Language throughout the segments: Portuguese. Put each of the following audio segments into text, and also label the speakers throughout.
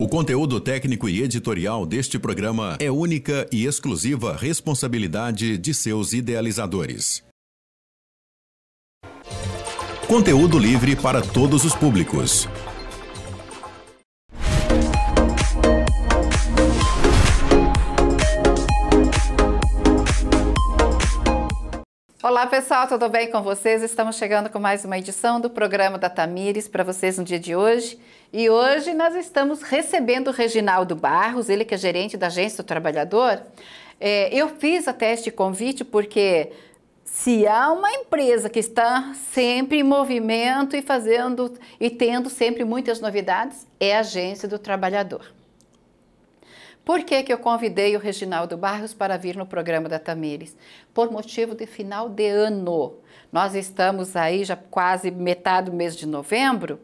Speaker 1: O conteúdo técnico e editorial deste programa é única e exclusiva responsabilidade de seus idealizadores. Conteúdo livre para todos os públicos.
Speaker 2: Olá pessoal, tudo bem com vocês? Estamos chegando com mais uma edição do programa da Tamires para vocês no dia de hoje. E hoje nós estamos recebendo o Reginaldo Barros, ele que é gerente da Agência do Trabalhador. É, eu fiz até este convite porque se há uma empresa que está sempre em movimento e fazendo e tendo sempre muitas novidades, é a Agência do Trabalhador. Por que, que eu convidei o Reginaldo Barros para vir no programa da Tamires? Por motivo de final de ano. Nós estamos aí já quase metade do mês de novembro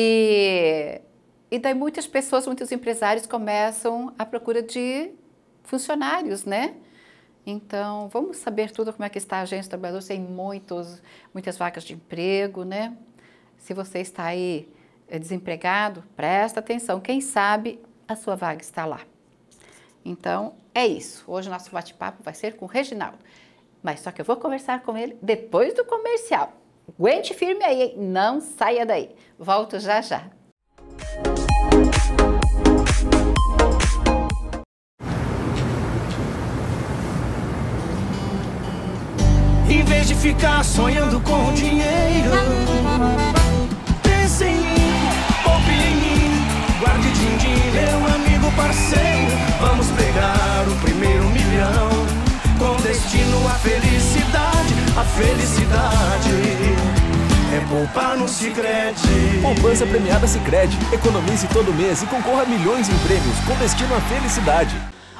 Speaker 2: e, e daí muitas pessoas, muitos empresários começam à procura de funcionários, né? Então, vamos saber tudo como é que está a agência do trabalhador, tem muitos, muitas vagas de emprego, né? Se você está aí eh, desempregado, presta atenção, quem sabe a sua vaga está lá. Então, é isso. Hoje o nosso bate-papo vai ser com o Reginaldo. Mas só que eu vou conversar com ele depois do comercial. Aguente firme aí, não saia daí. Volto já já.
Speaker 3: Em vez de ficar sonhando com dinheiro,
Speaker 1: pense em mim, poupe em mim, guarde din-din, meu amigo parceiro. Vamos pegar o primeiro milhão, com destino à felicidade, à felicidade. Poupa no Poupança premiada Sicredi. Economize todo mês e concorra a milhões em prêmios com destino à felicidade.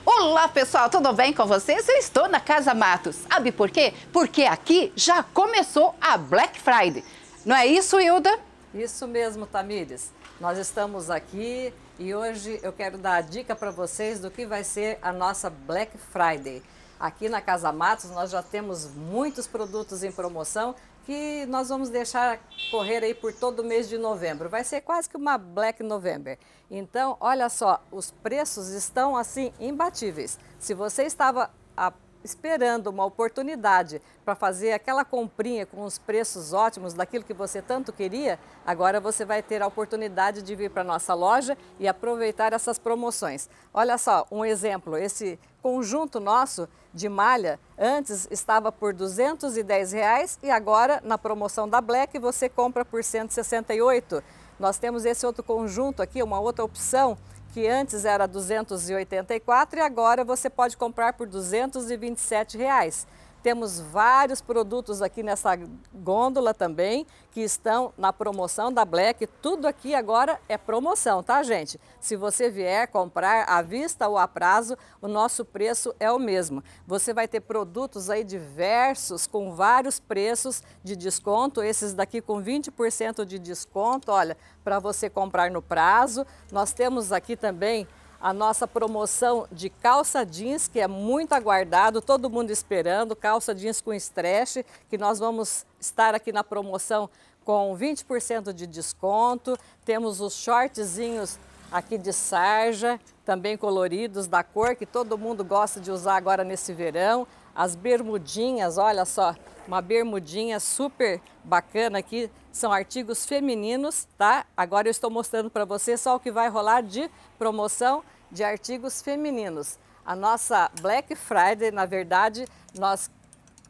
Speaker 2: Olá pessoal, tudo bem com vocês? Eu estou na Casa Matos. Sabe por quê? Porque aqui já começou a Black
Speaker 3: Friday. Não é isso, Hilda? Isso mesmo, Tamires. Nós estamos aqui e hoje eu quero dar a dica para vocês do que vai ser a nossa Black Friday. Aqui na Casa Matos nós já temos muitos produtos em promoção que nós vamos deixar correr aí por todo o mês de novembro. Vai ser quase que uma Black November. Então, olha só, os preços estão assim imbatíveis. Se você estava a esperando uma oportunidade para fazer aquela comprinha com os preços ótimos daquilo que você tanto queria, agora você vai ter a oportunidade de vir para nossa loja e aproveitar essas promoções. Olha só, um exemplo, esse conjunto nosso de malha antes estava por R$ 210 reais, e agora na promoção da Black você compra por R$ 168. Nós temos esse outro conjunto aqui, uma outra opção que antes era 284 e agora você pode comprar por 227 reais. Temos vários produtos aqui nessa gôndola também, que estão na promoção da Black. Tudo aqui agora é promoção, tá, gente? Se você vier comprar à vista ou a prazo, o nosso preço é o mesmo. Você vai ter produtos aí diversos, com vários preços de desconto. Esses daqui com 20% de desconto, olha, para você comprar no prazo. Nós temos aqui também a nossa promoção de calça jeans, que é muito aguardado, todo mundo esperando, calça jeans com stretch, que nós vamos estar aqui na promoção com 20% de desconto. Temos os shortzinhos aqui de sarja, também coloridos, da cor que todo mundo gosta de usar agora nesse verão as bermudinhas, olha só, uma bermudinha super bacana aqui, são artigos femininos, tá? Agora eu estou mostrando para você só o que vai rolar de promoção de artigos femininos. A nossa Black Friday, na verdade, nós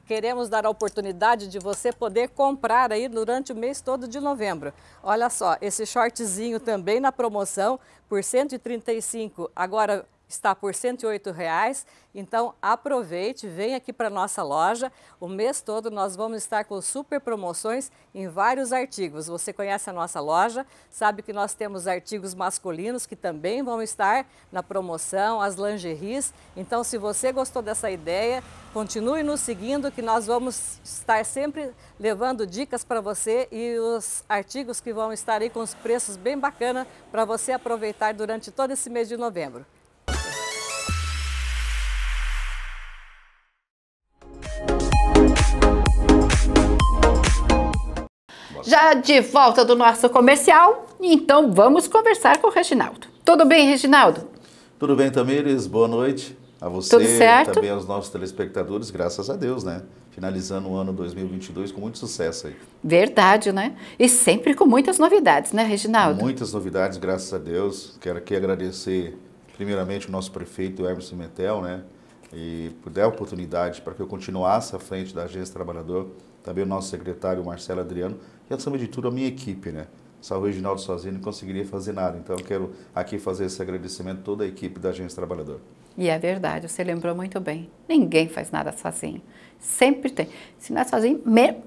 Speaker 3: queremos dar a oportunidade de você poder comprar aí durante o mês todo de novembro. Olha só, esse shortzinho também na promoção por 135, agora está por R$ 108,00. Então aproveite, venha aqui para a nossa loja. O mês todo nós vamos estar com super promoções em vários artigos. Você conhece a nossa loja, sabe que nós temos artigos masculinos que também vão estar na promoção, as lingeries. Então se você gostou dessa ideia, continue nos seguindo que nós vamos estar sempre levando dicas para você e os artigos que vão estar aí com os preços bem bacana para você aproveitar durante todo esse mês de novembro.
Speaker 2: já de volta do nosso comercial, então vamos conversar com o Reginaldo. Tudo bem, Reginaldo?
Speaker 1: Tudo bem, Tamires? Boa noite a você Tudo certo? também aos nossos telespectadores, graças a Deus, né? Finalizando o ano 2022 com muito sucesso aí.
Speaker 2: Verdade, né? E sempre com muitas novidades, né, Reginaldo?
Speaker 1: Muitas novidades, graças a Deus. Quero aqui agradecer primeiramente o nosso prefeito Hermes Cimentel, né? E por dar a oportunidade para que eu continuasse à frente da Agência Trabalhador também o nosso secretário Marcelo Adriano, e acima é de tudo a minha equipe, né? Só o Reginaldo sozinho não conseguiria fazer nada. Então eu quero aqui fazer esse agradecimento a toda a equipe da Agência Trabalhador.
Speaker 2: E é verdade, você lembrou muito bem. Ninguém faz nada sozinho. Sempre tem. Se nós é sozinho,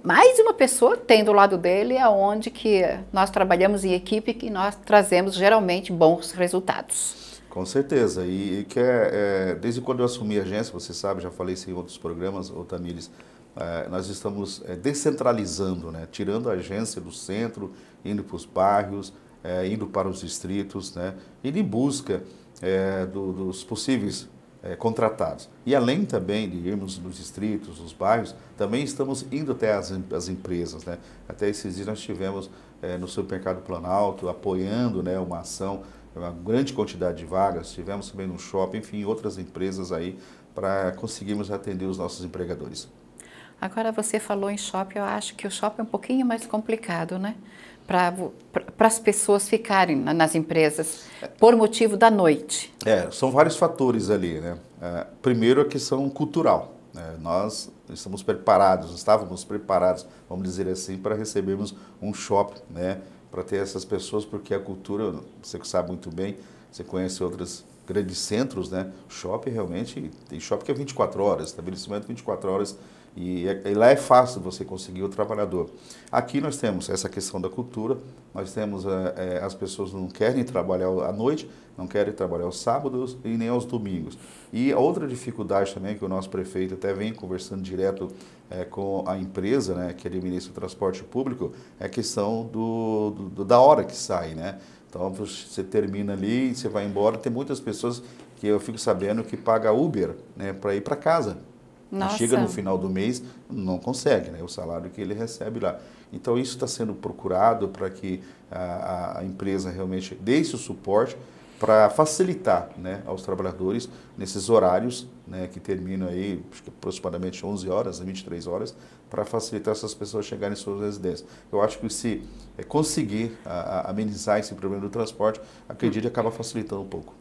Speaker 2: mais uma pessoa tem do lado dele, aonde é que nós trabalhamos em equipe e nós trazemos geralmente bons resultados.
Speaker 1: Com certeza. E, e que é, é, desde quando eu assumi a agência, você sabe, já falei isso em outros programas, Otamires, ou é, nós estamos é, descentralizando, né? tirando a agência do centro, indo para os bairros, é, indo para os distritos, né? indo em busca dos possíveis contratados. E além também de irmos nos distritos, nos bairros, também estamos indo até as, empresas. Né? Até esses dias nós tivemos no supermercado Planalto apoiando né, uma ação, uma grande quantidade de vagas, tivemos também no shopping, enfim, outras empresas aí para conseguirmos atender os nossos empregadores.
Speaker 2: Agora você falou em shopping, eu acho que o shopping é um pouquinho mais complicado, né? Para as pessoas ficarem nas empresas por motivo da noite.
Speaker 1: É, são vários fatores ali, né? É, primeiro é a questão cultural. Né? Nós estamos preparados, estávamos preparados, vamos dizer assim, para recebermos um shopping, né? Para ter essas pessoas, porque a cultura, você que sabe muito bem, você conhece outras grandes centros, né? Shopping realmente, tem shopping que é 24 horas, estabelecimento 24 horas, e, é, e lá é fácil você conseguir o trabalhador. Aqui nós temos essa questão da cultura, nós temos é, é, as pessoas não querem trabalhar à noite, não querem trabalhar aos sábados e nem aos domingos. E outra dificuldade também que o nosso prefeito até vem conversando direto eh, com a empresa, né, que administra o transporte público, é a questão do, do da hora que sai, né? Então você termina ali, você vai embora. Tem muitas pessoas que eu fico sabendo que paga Uber né, para ir para casa. Nossa. Chega no final do mês, não consegue, né? O salário que ele recebe lá. Então isso está sendo procurado para que a, a, empresa realmente dê esse suporte para facilitar né, aos trabalhadores nesses horários né, que terminam aí aproximadamente 11 horas, 23 né, horas, para facilitar essas pessoas chegarem em suas residências. Eu acho que se eh, conseguir a, a amenizar esse problema do transporte, acredito que acaba facilitando um pouco.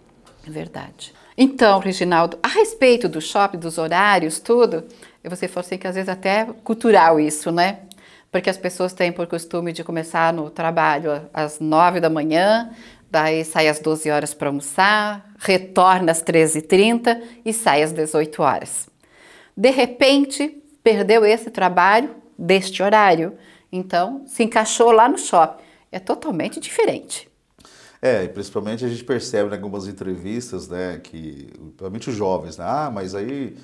Speaker 1: É Verdade.
Speaker 2: Então, Reginaldo, a respeito do shopping, dos horários, tudo, você falou assim que às vezes até cultural isso, né? Porque as pessoas têm por costume de começar no trabalho às nove da manhã, daí sai às 12 horas para almoçar, retorna às 13h30 e sai às 18 horas. De repente, perdeu esse trabalho deste horário, então se encaixou lá no shopping. É totalmente diferente.
Speaker 1: É, e principalmente a gente percebe né, em algumas entrevistas, né, que, principalmente os jovens, né, ah, mas aí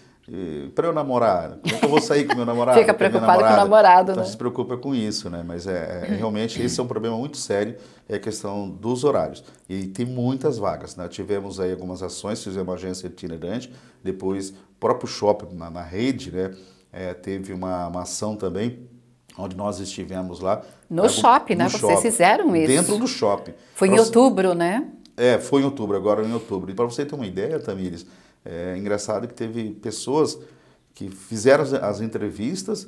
Speaker 1: para eu namorar, como é que eu vou sair com meu namorado? Fica preocupado com o namorado, então, né? se preocupa com isso, né? Mas é, é uhum. realmente esse é um problema muito sério, é a questão dos horários. E tem muitas vagas, né? Tivemos aí algumas ações, fizemos uma agência itinerante, depois o próprio shopping na, na rede, né? É, teve uma, uma ação também onde nós estivemos lá. No shopping, né? no né? Shopping, Vocês fizeram isso. Dentro do shopping. Foi pra em você... outubro, né? É, foi em outubro, agora em outubro. E para você ter uma ideia, Tamires, é engraçado que teve pessoas que fizeram as entrevistas,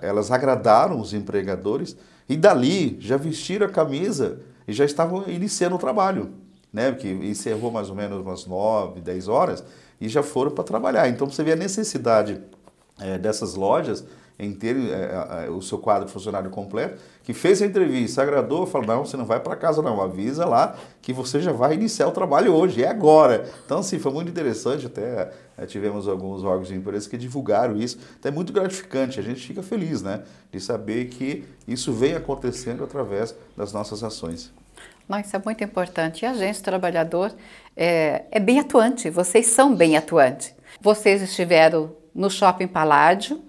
Speaker 1: elas agradaram os empregadores e dali já vestiram a camisa e já estavam iniciando o trabalho, né? Porque encerrou mais ou menos umas 9, 10 horas e já foram para trabalhar. Então você vê a necessidade é, dessas lojas em ter é, é, é, o seu quadro funcionário completo, que fez a entrevista, agradou, falou, não, você não vai para casa não, avisa lá que você já vai iniciar o trabalho hoje, é agora. Então, assim, foi muito interessante, até é, tivemos alguns órgãos de imprensa que divulgaram isso, então é muito gratificante, a gente fica feliz, né, de saber que isso vem acontecendo através das nossas ações.
Speaker 2: Isso é muito importante. E a gente, trabalhador, é, é bem atuante, vocês são bem atuantes. Vocês estiveram no Shopping Paládio,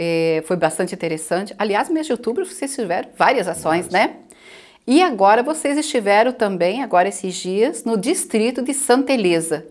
Speaker 2: é, foi bastante interessante. Aliás, mês de outubro vocês tiveram várias ações, né? E agora vocês estiveram também, agora esses dias, no distrito de Santa Elisa.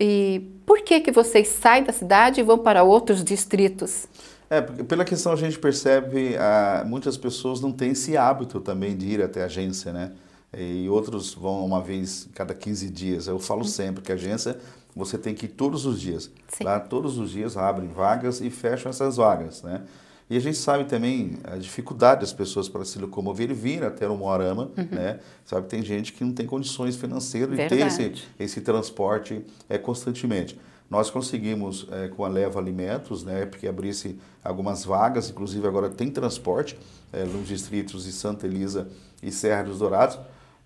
Speaker 2: E por que que vocês saem da cidade e vão para outros distritos?
Speaker 1: É, pela questão a gente percebe, ah, muitas pessoas não têm esse hábito também de ir até a agência, né? E outros vão uma vez cada 15 dias. Eu falo sempre que a agência você tem que ir todos os dias. Sim. Lá todos os dias abrem vagas e fecham essas vagas, né? E a gente sabe também a dificuldade das pessoas para se locomover e vir até o Moarama, uhum. né? Sabe, tem gente que não tem condições financeiras de ter esse, esse transporte é, constantemente. Nós conseguimos, é, com a Leva Alimentos, né, porque abrisse algumas vagas, inclusive agora tem transporte é, nos distritos de Santa Elisa e Serra dos Dourados.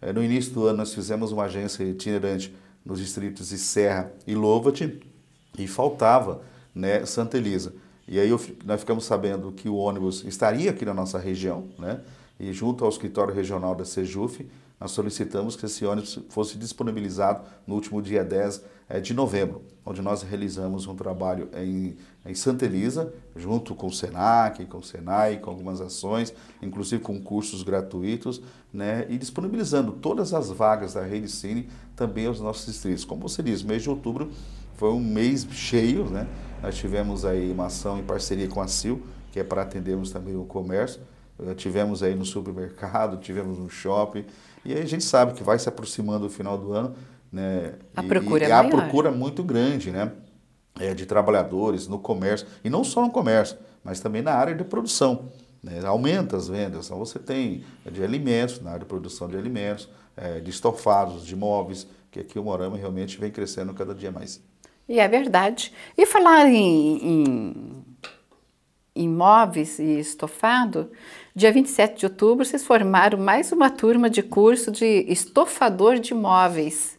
Speaker 1: É, no início do ano, nós fizemos uma agência itinerante nos distritos de Serra e Lovat, e faltava né, Santa Elisa. E aí eu, nós ficamos sabendo que o ônibus estaria aqui na nossa região, né? E junto ao escritório regional da Sejuf, nós solicitamos que esse ônibus fosse disponibilizado no último dia 10 eh, de novembro, onde nós realizamos um trabalho em, em Santa Elisa, junto com o SENAC, com o SENAI, com algumas ações, inclusive com cursos gratuitos, né, e disponibilizando todas as vagas da Rede Cine também aos nossos distritos. Como você diz, mês de outubro foi um mês cheio, né? Nós tivemos aí uma ação em parceria com a CIL, que é para atendermos também o comércio. Eh, tivemos aí no supermercado, tivemos no shopping, e aí a gente sabe que vai se aproximando o final do ano, né? A procura e, é a maior. procura muito grande, né? É, de trabalhadores no comércio, e não só no comércio, mas também na área de produção. Né? Aumenta as vendas, então você tem é, de alimentos, na área de produção de alimentos, é, de estofados, de móveis, que aqui o Morama realmente vem crescendo cada dia mais.
Speaker 2: E é verdade. E falar em, em e estofado, Dia 27 de outubro, vocês formaram mais uma turma de curso de estofador de móveis.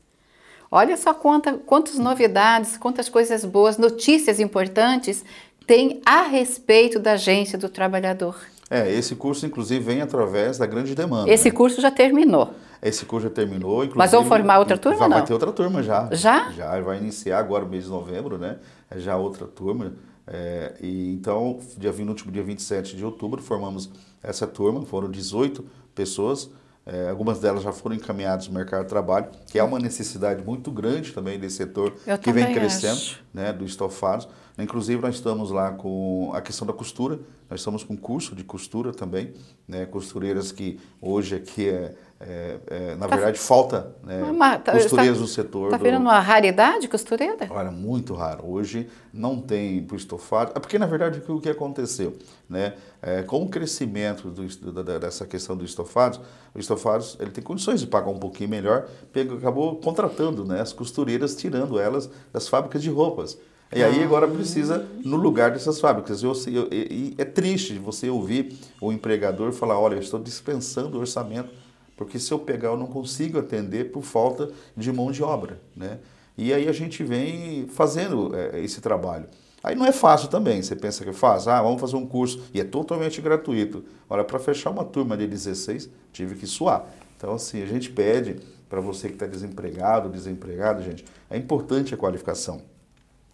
Speaker 2: Olha só quanta, quantas novidades, quantas coisas boas, notícias importantes tem a respeito da agência do trabalhador.
Speaker 1: É, esse curso, inclusive, vem através da grande demanda. Esse né? curso já terminou. Esse curso já terminou, inclusive. Mas vão formar outra turma? Vai, não? vai ter outra turma já. Já? Já, vai iniciar agora o mês de novembro, né? É já outra turma. É, e então, dia, no último dia 27 de outubro, formamos essa turma foram 18 pessoas, é, algumas delas já foram encaminhadas no mercado de trabalho, que é uma necessidade muito grande também desse setor Eu que vem crescendo, acho. né, do estofados. Inclusive, nós estamos lá com a questão da costura, nós estamos com curso de costura também, né, costureiras que hoje aqui é é, é, na tá verdade, falta né, uma, tá, costureiras tá, no setor. Está virando do...
Speaker 2: uma raridade costureira? Olha,
Speaker 1: muito raro. Hoje não tem para o estofado. É porque, na verdade, o que aconteceu? Né, é, com o crescimento do, da, dessa questão do estofados, o estofados ele tem condições de pagar um pouquinho melhor, pegou, acabou contratando né, as costureiras, tirando elas das fábricas de roupas. E aí agora ah. precisa no lugar dessas fábricas. Eu, eu, eu, é triste você ouvir o empregador falar, olha, eu estou dispensando o orçamento porque se eu pegar eu não consigo atender por falta de mão de obra, né? E aí a gente vem fazendo é, esse trabalho. Aí não é fácil também, você pensa que é faz, ah, vamos fazer um curso, e é totalmente gratuito. Olha, para fechar uma turma de 16, tive que suar. Então, assim, a gente pede para você que está desempregado, desempregado, gente, é importante a qualificação.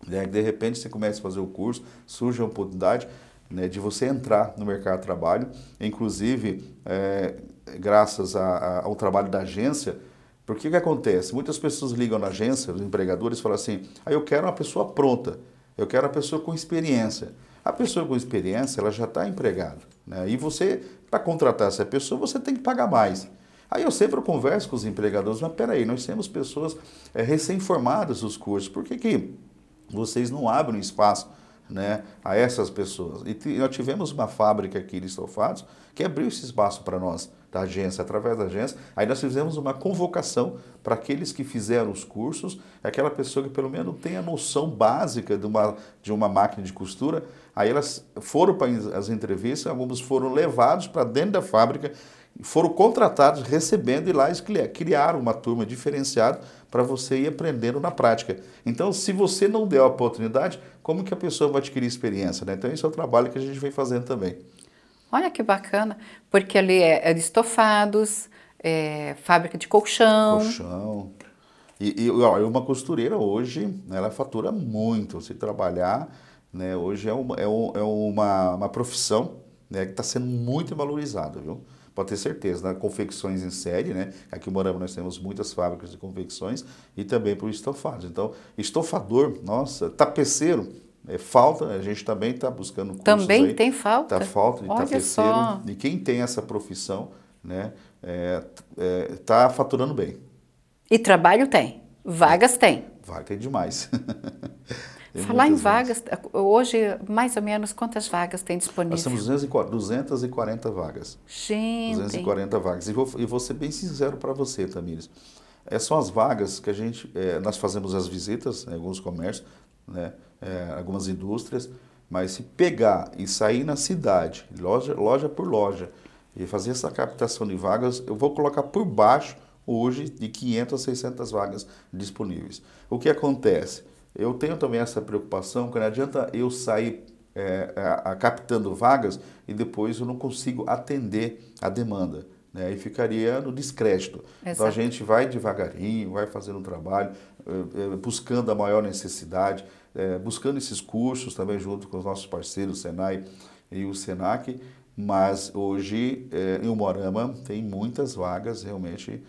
Speaker 1: Né? De repente você começa a fazer o curso, surge a oportunidade né, de você entrar no mercado de trabalho. Inclusive, é, graças a, a, ao trabalho da agência, porque o que acontece? Muitas pessoas ligam na agência, os empregadores, e falam assim: ah, eu quero uma pessoa pronta, eu quero uma pessoa com experiência. A pessoa com experiência, ela já está empregada. Né? E você, para contratar essa pessoa, você tem que pagar mais. Aí eu sempre converso com os empregadores, mas peraí, nós temos pessoas é, recém-formadas dos cursos, por que, que vocês não abrem espaço né, a essas pessoas? E nós tivemos uma fábrica aqui de estofados que abriu esse espaço para nós da agência, através da agência. Aí nós fizemos uma convocação para aqueles que fizeram os cursos, aquela pessoa que pelo menos tem a noção básica de uma, de uma máquina de costura. Aí elas foram para as entrevistas, alguns foram levados para dentro da fábrica, foram contratados, recebendo e lá criaram uma turma diferenciada para você ir aprendendo na prática. Então, se você não der a oportunidade, como que a pessoa vai adquirir experiência? Né? Então, esse é o trabalho que a gente vem fazendo também.
Speaker 2: Olha que bacana, porque ali é, é de estofados, é, fábrica de colchão.
Speaker 1: Colchão. E, e ó, uma costureira hoje, né, ela fatura muito. Se trabalhar, né, hoje é uma, é, é uma, uma profissão né, que está sendo muito valorizada, viu? pode ter certeza, né? confecções em série, né? Aqui em Morama nós temos muitas fábricas de confecções e também para o estofado. Então, estofador, nossa, tapeceiro, é, falta, a gente também está buscando cursos Também aí, tem
Speaker 2: falta? Está falta de tá Olha tapeceiro,
Speaker 1: E de quem tem essa profissão, né? Está é, é, tá faturando bem.
Speaker 2: E trabalho tem, vagas tem.
Speaker 1: Vaga tem demais. tem Falar em
Speaker 2: vagas, vagas, hoje mais ou menos quantas vagas tem disponível? Nós temos
Speaker 1: 240, 240 vagas.
Speaker 2: Gente! 240
Speaker 1: vagas. E vou, e vou ser bem sincero para você, Tamires. É, são as vagas que a gente, é, nós fazemos as visitas em alguns comércios, né? é, algumas indústrias, mas se pegar e sair na cidade, loja, loja por loja, e fazer essa captação de vagas, eu vou colocar por baixo hoje de 500 a 600 vagas disponíveis. O que acontece? Eu tenho também essa preocupação que não adianta eu sair é, a, a, captando vagas e depois eu não consigo atender a demanda né? e ficaria no descrédito. Exato. Então a gente vai devagarinho, vai fazendo um trabalho, eh, eh, buscando a maior necessidade, eh, buscando esses cursos também junto com os nossos parceiros, o Senai e o Senac, mas hoje em Umorama tem muitas vagas realmente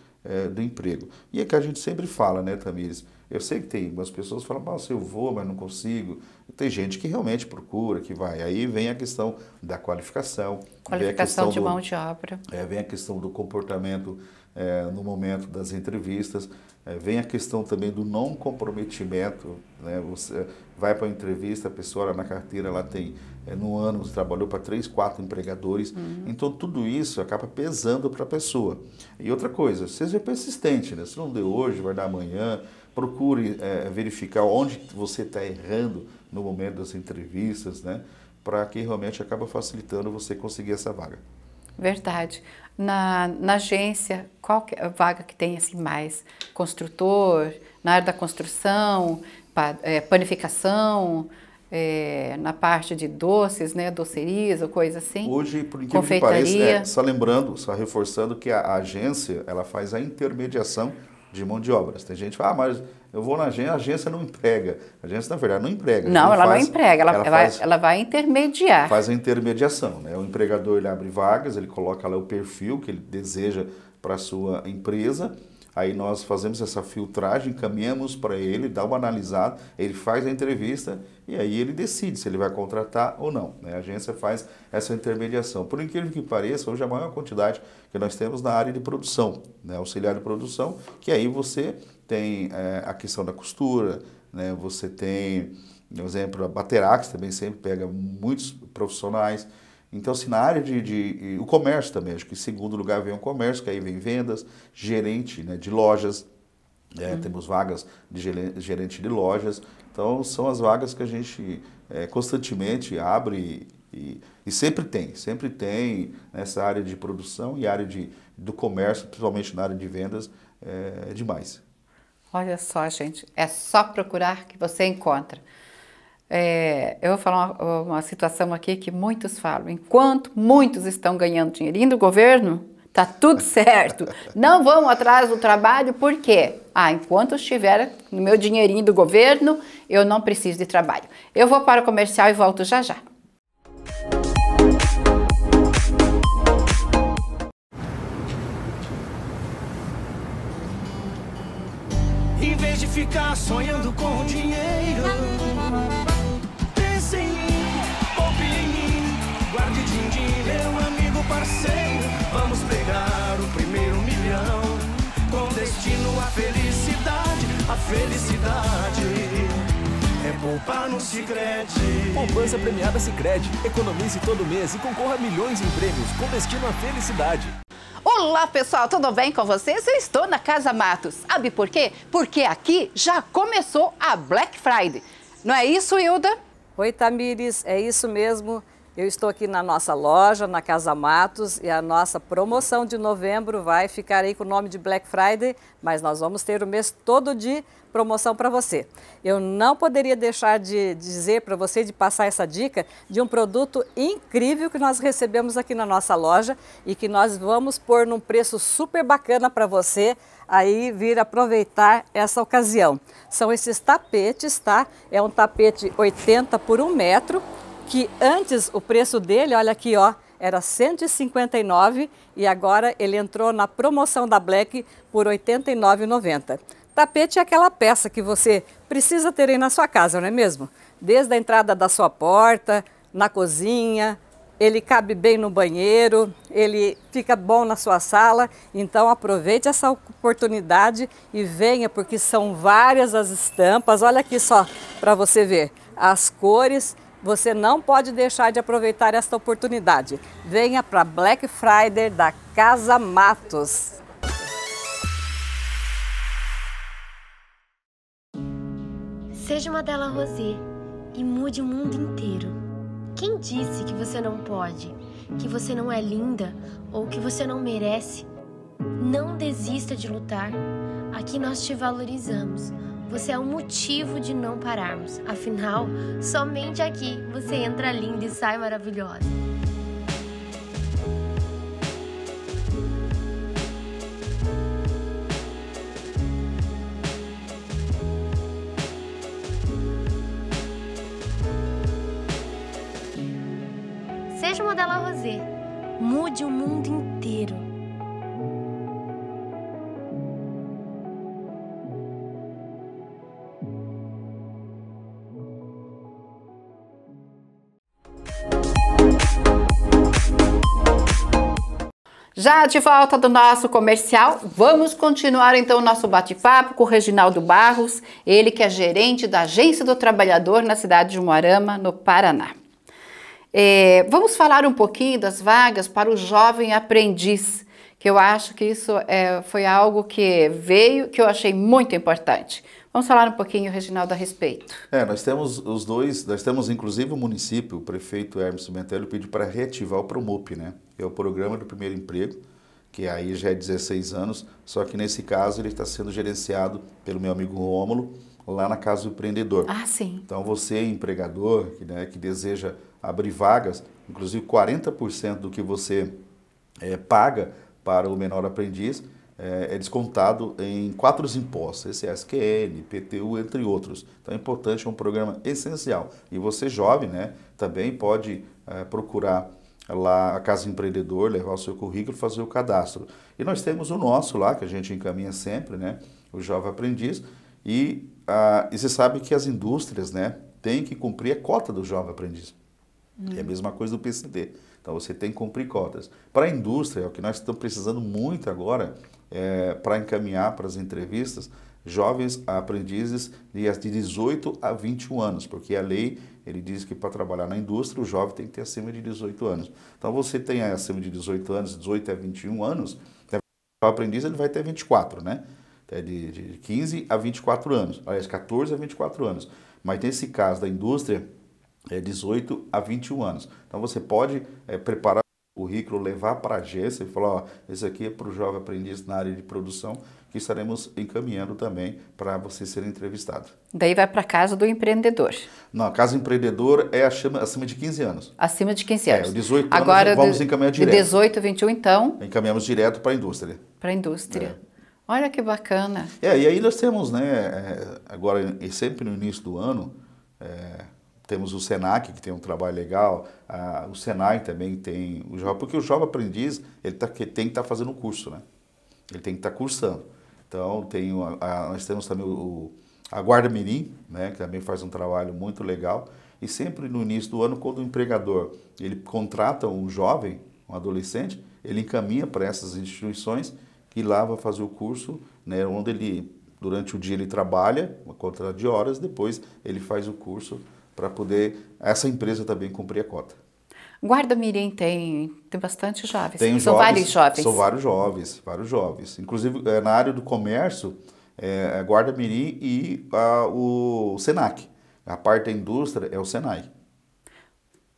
Speaker 1: do emprego. E é que a gente sempre fala, né, Tamires? Eu sei que tem algumas pessoas que falam, se eu vou, mas não consigo. Tem gente que realmente procura, que vai. Aí vem a questão da qualificação. Qualificação de do, mão de obra. É, vem a questão do comportamento é, no momento das entrevistas. É, vem a questão também do não comprometimento. Né? Você vai para a entrevista, a pessoa na carteira ela tem, é, no ano, trabalhou para três, quatro empregadores. Uhum. Então, tudo isso acaba pesando para a pessoa. E outra coisa, seja persistente. Né? Se não deu hoje, vai dar amanhã procure é, verificar onde você está errando no momento das entrevistas, né? Para que realmente acaba facilitando você conseguir essa vaga.
Speaker 2: Verdade. Na, na agência, qual é a vaga que tem assim mais? Construtor, na área da construção, é, panificação, é, na parte de doces, né, docerias ou coisa assim? Hoje,
Speaker 1: por incrível que pareça, é, só lembrando, só reforçando que a, a agência, ela faz a intermediação de mão de obra. Tem gente que fala, ah, mas eu vou na agência, a agência não emprega. A agência, na verdade, não emprega. Não, ela, ela faz, não emprega, ela, ela, faz, vai,
Speaker 2: ela vai intermediar. Faz
Speaker 1: a intermediação. Né? O empregador ele abre vagas, ele coloca lá o perfil que ele deseja para a sua empresa Aí nós fazemos essa filtragem, caminhamos para ele, dá uma analisada, ele faz a entrevista e aí ele decide se ele vai contratar ou não. Né? A agência faz essa intermediação. Por incrível que pareça, hoje a maior quantidade que nós temos na área de produção, né? auxiliar de produção, que aí você tem é, a questão da costura, né? você tem, por exemplo, a Baterax também sempre pega muitos profissionais, então, assim, na área de, de, O comércio também, acho que em segundo lugar vem o comércio, que aí vem vendas, gerente né, de lojas, é, temos vagas de gerente de lojas. Então, são as vagas que a gente é, constantemente abre e, e, sempre tem, sempre tem nessa área de produção e área de, do comércio, principalmente na área de vendas, é demais.
Speaker 2: Olha só, gente, é só procurar que você encontra. É, eu vou falar uma, uma, situação aqui que muitos falam. Enquanto muitos estão ganhando dinheirinho do governo, tá tudo certo. Não vão atrás do trabalho, por quê? Ah, enquanto estiver no meu dinheirinho do governo, eu não preciso de trabalho. Eu vou para o comercial e volto já já.
Speaker 3: Em vez de ficar sonhando com dinheiro
Speaker 1: felicidade é poupar no Sicredi. Poupança premiada Sicredi. Economize todo mês e concorra a milhões em prêmios com destino à felicidade.
Speaker 2: Olá pessoal, tudo bem com vocês? Eu estou na Casa Matos. Sabe por quê? Porque
Speaker 3: aqui já começou a Black Friday. Não é isso, Hilda? Oi, Tamires, é isso mesmo. Eu estou aqui na nossa loja, na Casa Matos, e a nossa promoção de novembro vai ficar aí com o nome de Black Friday, mas nós vamos ter o mês todo de promoção para você. Eu não poderia deixar de dizer para você, de passar essa dica de um produto incrível que nós recebemos aqui na nossa loja e que nós vamos pôr num preço super bacana para você aí vir aproveitar essa ocasião. São esses tapetes, tá? É um tapete 80 por 1 metro que antes o preço dele, olha aqui, ó, era 159 e agora ele entrou na promoção da Black por 89,90. Tapete é aquela peça que você precisa ter aí na sua casa, não é mesmo? Desde a entrada da sua porta, na cozinha, ele cabe bem no banheiro, ele fica bom na sua sala. Então aproveite essa oportunidade e venha, porque são várias as estampas. Olha aqui só para você ver as cores você não pode deixar de aproveitar esta oportunidade. Venha para Black Friday da Casa Matos. Seja uma Della Rosé e mude o mundo
Speaker 2: inteiro. Quem disse que você não pode, que você não é linda ou que você não merece? Não desista de lutar. Aqui nós te valorizamos. Você é o motivo de não pararmos. Afinal, somente aqui você entra linda e sai maravilhosa.
Speaker 3: Seja modelo rosé. Mude o mundo
Speaker 2: inteiro. Já de volta do nosso comercial, vamos continuar então o nosso bate-papo com o Reginaldo Barros, ele que é gerente da Agência do Trabalhador na cidade de Moarama, no Paraná. É, vamos falar um pouquinho das vagas para o jovem aprendiz, que eu acho que isso é, foi algo que veio, que eu achei muito importante. Vamos falar um pouquinho, Reginaldo, a respeito.
Speaker 1: É, nós temos os dois, nós temos inclusive o município, o prefeito Hermes Pimentel pediu para reativar o Promup, né? É o Programa do Primeiro Emprego, que aí já é 16 anos, só que nesse caso ele está sendo gerenciado pelo meu amigo Rômulo, lá na Casa do Empreendedor. Ah, sim. Então você, é empregador, que, né, que deseja abrir vagas, inclusive 40% do que você é, paga para o menor aprendiz, é, é descontado em quatro impostos, SSQN, PTU, entre outros. Então é importante, é um programa essencial. E você jovem né, também pode é, procurar lá a Casa Empreendedor, levar o seu currículo, fazer o cadastro. E nós temos o nosso lá, que a gente encaminha sempre, né, o Jovem Aprendiz. E, ah, e você sabe que as indústrias né, têm que cumprir a cota do Jovem Aprendiz. É a uhum. mesma coisa do PCD. Então você tem que cumprir cotas. Para a indústria, o que nós estamos precisando muito agora é, para encaminhar para as entrevistas jovens aprendizes de 18 a 21 anos, porque a lei ele diz que para trabalhar na indústria o jovem tem que ter acima de 18 anos. Então você tem acima de 18 anos, 18 a 21 anos, é, o aprendiz ele vai ter 24, né? É de, de 15 a 24 anos, aliás, 14 a 24 anos. Mas nesse caso da indústria, é, 18 a 21 anos. Então você pode é, preparar o currículo, levar para a agência e falar, ó, esse aqui é para o jovem aprendiz na área de produção, que estaremos encaminhando também para você ser entrevistado.
Speaker 2: Daí vai para a casa do empreendedor.
Speaker 1: Não, a casa do empreendedor é acima, acima de 15 anos. Acima de 15 é, anos. É, 18 Agora, anos vamos de, encaminhar direto. De
Speaker 2: 18 a 21, então?
Speaker 1: Encaminhamos direto para a indústria.
Speaker 2: Para a indústria. É. Olha que bacana.
Speaker 1: É, e aí nós temos, né, é, agora sempre no início do ano, é, temos o Senac, que tem um trabalho legal, o Senai também tem o jovem, porque o jovem aprendiz ele tá, que tem que estar tá fazendo o curso, né? Ele tem que estar tá cursando. Então, tem a, nós temos também o, a Guarda Mirim, né, que também faz um trabalho muito legal. E sempre no início do ano, quando o empregador ele contrata um jovem, um adolescente, ele encaminha para essas instituições que lá vai fazer o curso, né, onde ele durante o dia ele trabalha, uma quantidade de horas, depois ele faz o curso para poder essa empresa também cumprir a cota.
Speaker 2: Guarda Mirim tem, tem bastante jovens. Tem são jovens, vários jovens. São vários
Speaker 1: jovens, vários jovens. Inclusive, é, na área do comércio, é, é Guarda Mirim e a, ah, o SENAC. A parte da indústria é o SENAI.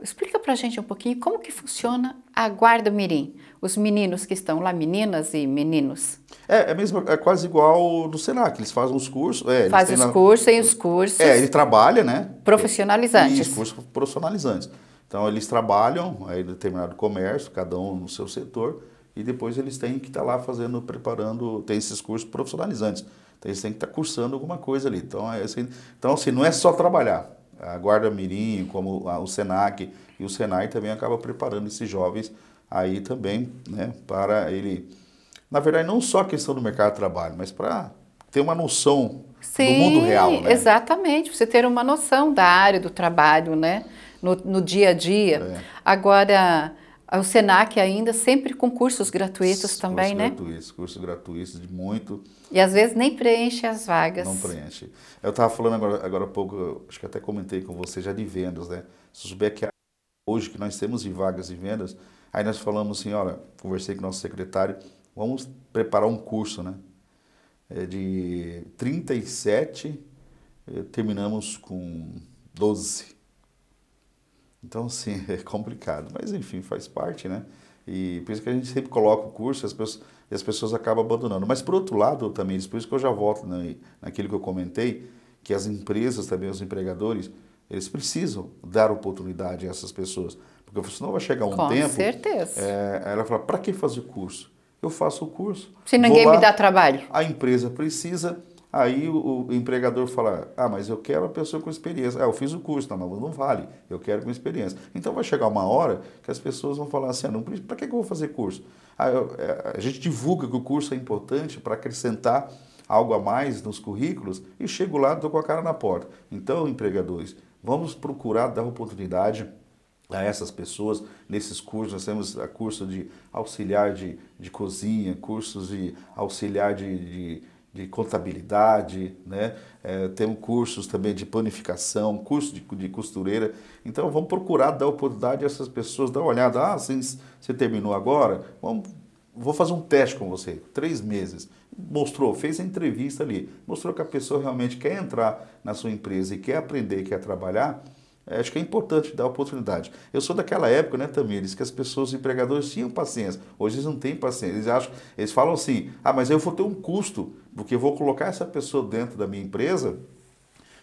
Speaker 2: Explica para a gente um pouquinho como que funciona a guarda mirim, os meninos que estão lá, meninas e meninos.
Speaker 1: É, é mesmo, é quase igual do Senac, eles fazem os cursos. É, Faz os cursos,
Speaker 2: tem os cursos. É, ele
Speaker 1: trabalha, né? Profissionalizantes. Os cursos profissionalizantes. Então eles trabalham aí determinado comércio, cada um no seu setor, e depois eles têm que estar tá lá fazendo, preparando, tem esses cursos profissionalizantes. Então eles têm que estar tá cursando alguma coisa ali. Então, é assim, então assim, não é só trabalhar a Guarda Mirim, como o SENAC e o SENAI também acaba preparando esses jovens aí também, né, para ele, na verdade, não só a questão do mercado de trabalho, mas para ter uma noção Sim, do mundo real, né?
Speaker 2: exatamente, você ter uma noção da área do trabalho, né, no, no dia a dia. É. Agora, o Senac ainda, sempre com cursos gratuitos também, né?
Speaker 1: cursos Gratuitos, cursos gratuitos de muito.
Speaker 2: E às vezes nem preenche as vagas. Não preenche.
Speaker 1: Eu estava falando agora, agora há pouco, acho que até comentei com você já de vendas, né? Se souber que hoje que nós temos de vagas de vendas, aí nós falamos assim, olha, conversei com o nosso secretário, vamos preparar um curso, né? É de 37, eh, terminamos com 12. Então, sim, é complicado, mas enfim, faz parte, né? E por isso que a gente sempre coloca o curso as pessoas, e as pessoas acabam abandonando. Mas, por outro lado, também, por isso que eu já volto na, naquilo que eu comentei, que as empresas também, os empregadores, eles precisam dar oportunidade a essas pessoas. Porque senão vai chegar um Com tempo... Com certeza. É, ela fala, para que fazer o curso? Eu faço o curso. Se ninguém lá, me dá trabalho. A empresa precisa, Aí o, o, empregador fala, ah, mas eu quero a pessoa com experiência. Ah, eu fiz o curso, não, mas não vale, eu quero com experiência. Então vai chegar uma hora que as pessoas vão falar assim, ah, para que eu vou fazer curso? Ah, eu, é, a gente divulga que o curso é importante para acrescentar algo a mais nos currículos e chego lá, estou com a cara na porta. Então, empregadores, vamos procurar dar oportunidade a essas pessoas nesses cursos. Nós temos a ah, curso de auxiliar de, de cozinha, cursos de auxiliar de, de de contabilidade, né? É, temos cursos também de panificação, curso de, de, costureira. Então vamos procurar dar oportunidade a essas pessoas, dar uma olhada. Ah, assim, você terminou agora? Vamos, vou fazer um teste com você, três meses. Mostrou, fez a entrevista ali, mostrou que a pessoa realmente quer entrar na sua empresa e quer aprender, quer trabalhar é, acho que é importante dar oportunidade. Eu sou daquela época, né, Tamires, que as pessoas, os empregadores tinham paciência. Hoje eles não têm paciência. Eles acham, eles falam assim: "Ah, mas eu vou ter um custo, porque eu vou colocar essa pessoa dentro da minha empresa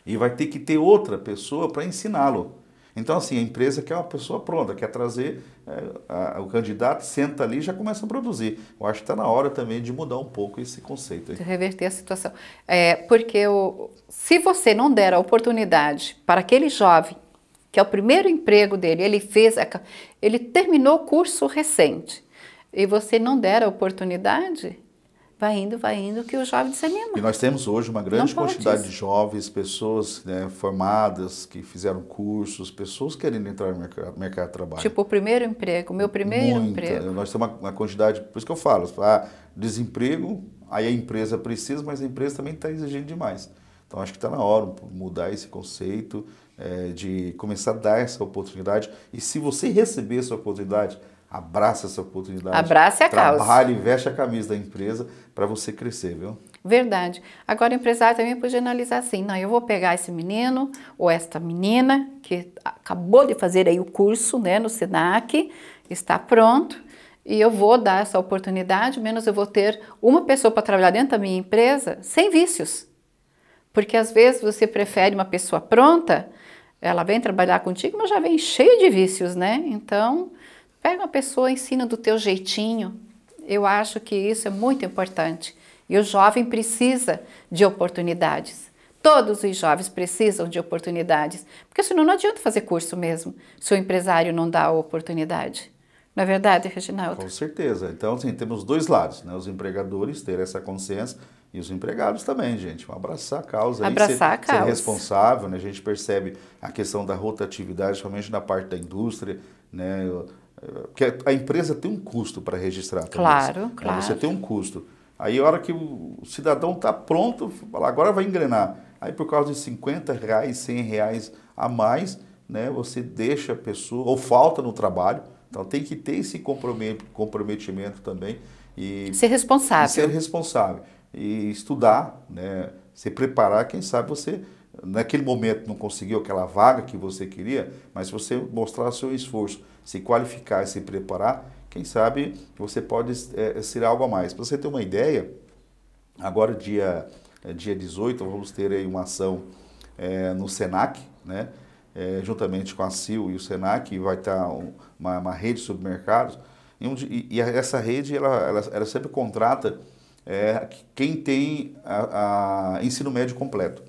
Speaker 1: e vai ter que ter outra pessoa para ensiná-lo". Então, assim, a empresa quer uma pessoa pronta, quer trazer é, a, o candidato, senta ali e já começa a produzir. Eu acho que está na hora também de mudar um pouco esse conceito. Aí. De
Speaker 2: reverter a situação. É, porque o, se você não der a oportunidade para aquele jovem que é o primeiro emprego dele, ele fez, ele terminou o curso recente, e você não der a oportunidade, vai indo, vai indo, que o jovem dissemina.
Speaker 1: E nós temos hoje uma grande quantidade isso. de jovens, pessoas né, formadas, que fizeram cursos, pessoas querendo entrar no mercado, mercado de trabalho.
Speaker 2: Tipo, o primeiro emprego, meu primeiro Muita. emprego.
Speaker 1: Nós temos uma, uma, quantidade, por isso que eu falo, ah, desemprego, aí a empresa precisa, mas a empresa também está exigindo demais. Então acho que está na hora mudar esse conceito, é, de começar a dar essa oportunidade. E se você receber essa oportunidade, abraça essa oportunidade. Abraça a trabalhe, causa. Trabalhe, veste a camisa da empresa para você crescer, viu?
Speaker 2: Verdade. Agora, o empresário também podia analisar assim: não, eu vou pegar esse menino ou esta menina que acabou de fazer aí o curso né, no SENAC, está pronto, e eu vou dar essa oportunidade, menos eu vou ter uma pessoa para trabalhar dentro da minha empresa sem vícios. Porque às vezes você prefere uma pessoa pronta, ela vem trabalhar contigo, mas já vem cheia de vícios, né? Então, pega uma pessoa, ensina do teu jeitinho. Eu acho que isso é muito importante. E o jovem precisa de oportunidades. Todos os jovens precisam de oportunidades, porque senão não adianta fazer curso mesmo, se o empresário não dá a oportunidade. Não é verdade, Reginaldo?
Speaker 1: Com certeza. Então, assim, temos dois lados, né? Os empregadores ter essa consciência e os empregados também, gente. Um abraçar a causa. Abraçar ser, a causa. Ser responsável, né? A gente percebe a questão da rotatividade, principalmente na parte da indústria, né? Porque a empresa tem um custo para registrar. Também. Claro, né? claro. Você tem um custo. Aí a hora que o cidadão está pronto, fala, agora vai engrenar. Aí por causa de 50 reais, 100 reais a mais, né? Você deixa a pessoa, ou falta no trabalho. Então tem que ter esse comprometimento também. E ser responsável. E ser responsável e estudar, né? se preparar, quem sabe você naquele momento não conseguiu aquela vaga que você queria, mas se você mostrar seu esforço, se qualificar e se preparar, quem sabe você pode é, ser algo a mais. Para você ter uma ideia, agora dia, é, dia 18 vamos ter aí uma ação é, no SENAC, né? É, juntamente com a CIL e o SENAC, vai estar tá uma, uma rede de supermercados, e, um, e, e essa rede ela, ela, ela sempre contrata é quem tem a, a ensino médio completo.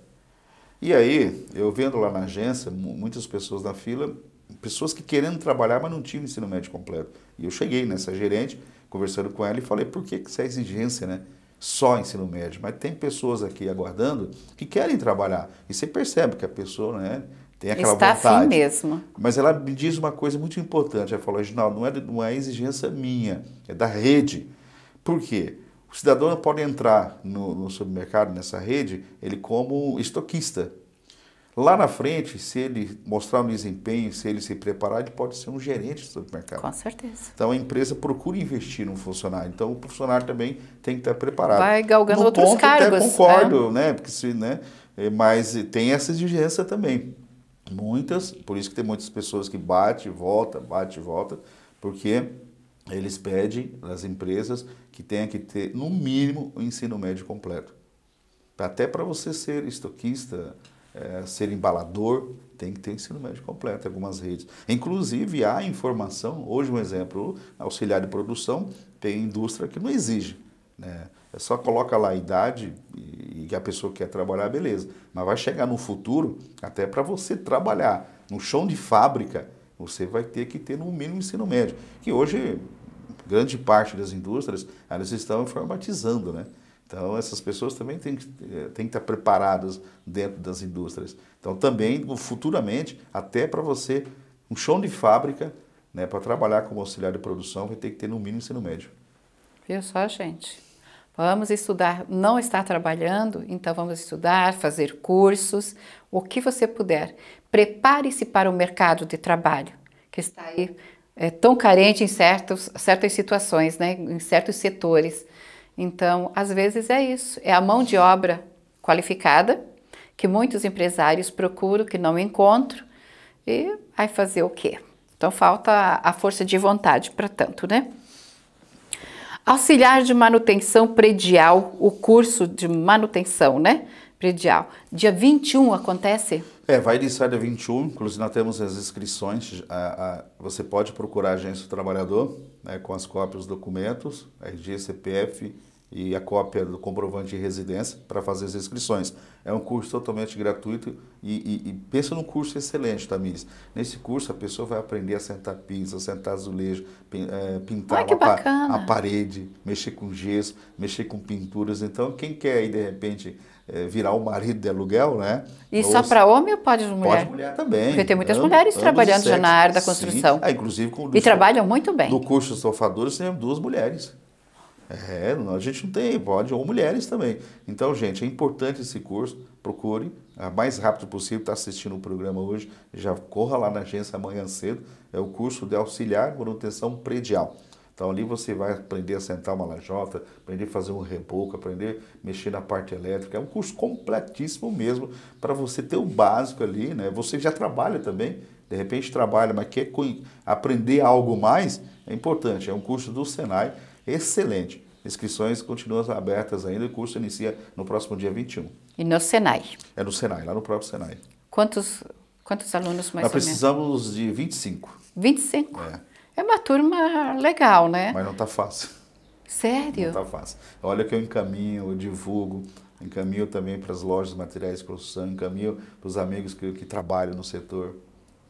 Speaker 1: E aí, eu vendo lá na agência, muitas pessoas na fila, pessoas que querendo trabalhar, mas não tinham ensino médio completo. E eu cheguei nessa gerente, conversando com ela, e falei, por que essa é exigência, né? Só ensino médio. Mas tem pessoas aqui aguardando que querem trabalhar. E você percebe que a pessoa, né? Tem aquela Está vontade. assim mesmo. Mas ela me diz uma coisa muito importante. Ela falou, Reginaldo, não é, não é exigência minha, é da rede. Por quê? O cidadão pode entrar no, no supermercado, nessa rede, ele como estoquista. Lá na frente, se ele mostrar um desempenho, se ele se preparar, ele pode ser um gerente do supermercado. Com certeza. Então a empresa procura investir num funcionário. Então o funcionário também tem que estar preparado. Vai galgando no outros ponto, cargos. Até concordo, é. né? Porque se, né? É, mas tem essa exigência também. Muitas, por isso que tem muitas pessoas que bate, volta, bate, volta, porque eles pedem às empresas que tenha que ter, no mínimo, o ensino médio completo. Até para você ser estoquista, é, ser embalador, tem que ter ensino médio completo, algumas redes. Inclusive, há informação, hoje um exemplo, auxiliar de produção, tem indústria que não exige. Né? É só coloca lá a idade e que a pessoa quer trabalhar, beleza. Mas vai chegar no futuro, até para você trabalhar no chão de fábrica, você vai ter que ter no mínimo ensino médio. Que hoje grande parte das indústrias, elas estão informatizando, né? Então, essas pessoas também têm que, eh, têm que estar preparadas dentro das indústrias. Então, também, futuramente, até para você, um chão de fábrica, né, para trabalhar como auxiliar de produção, vai ter que ter no mínimo ensino médio.
Speaker 2: Viu só, gente? Vamos estudar, não está trabalhando, então vamos estudar, fazer cursos, o que você puder. Prepare-se para o mercado de trabalho, que está aí é tão carente em certos, certas situações, né? em certos setores. Então, às vezes é isso, é a mão de obra qualificada que muitos empresários procuram, que não encontram, e vai fazer o quê? Então, falta a força de vontade para tanto, né? Auxiliar de manutenção predial, o curso de manutenção, né? predial. Dia 21 acontece?
Speaker 1: É, vai iniciar dia 21, inclusive nós temos as inscrições. A, a, você pode procurar a agência do trabalhador né, com as cópias dos documentos, RG, CPF e a cópia do comprovante de residência para fazer as inscrições. É um curso totalmente gratuito e, e, e pensa num curso excelente, Tamires. Nesse curso a pessoa vai aprender a sentar pinça, sentar azulejo, é, pintar Ai, a, a parede, mexer com gesso, mexer com pinturas. Então, quem quer aí de repente é, virar o marido de aluguel, né? E ou só para
Speaker 2: homem ou pode mulher? Pode mulher também. Porque tem muitas mulheres trabalhando já na área da construção. Sim. Ah, inclusive com, e trabalham muito bem. No
Speaker 1: curso de estofadores tem duas mulheres. É, a gente não tem, pode, ou mulheres também. Então, gente, é importante esse curso, procure, o mais rápido possível, está assistindo o programa hoje, já corra lá na agência amanhã cedo, é o curso de auxiliar manutenção predial. Então ali você vai aprender a sentar uma lajota, aprender a fazer um reboco, aprender a mexer na parte elétrica. É um curso completíssimo mesmo para você ter o básico ali, né? Você já trabalha também, de repente trabalha, mas quer aprender algo mais, é importante. É um curso do Senai excelente. Inscrições continuam abertas ainda e o curso inicia no próximo dia 21.
Speaker 2: E no Senai?
Speaker 1: É no Senai, lá no próprio Senai.
Speaker 2: Quantos, quantos alunos mais Nós precisamos
Speaker 1: menos? de 25.
Speaker 2: 25? É. É uma turma legal, né? Mas
Speaker 1: não está fácil.
Speaker 2: Sério? Não está
Speaker 1: fácil. Olha que eu encaminho, eu divulgo, encaminho também para as lojas materiais de construção, encaminho para os amigos que, que trabalham no setor,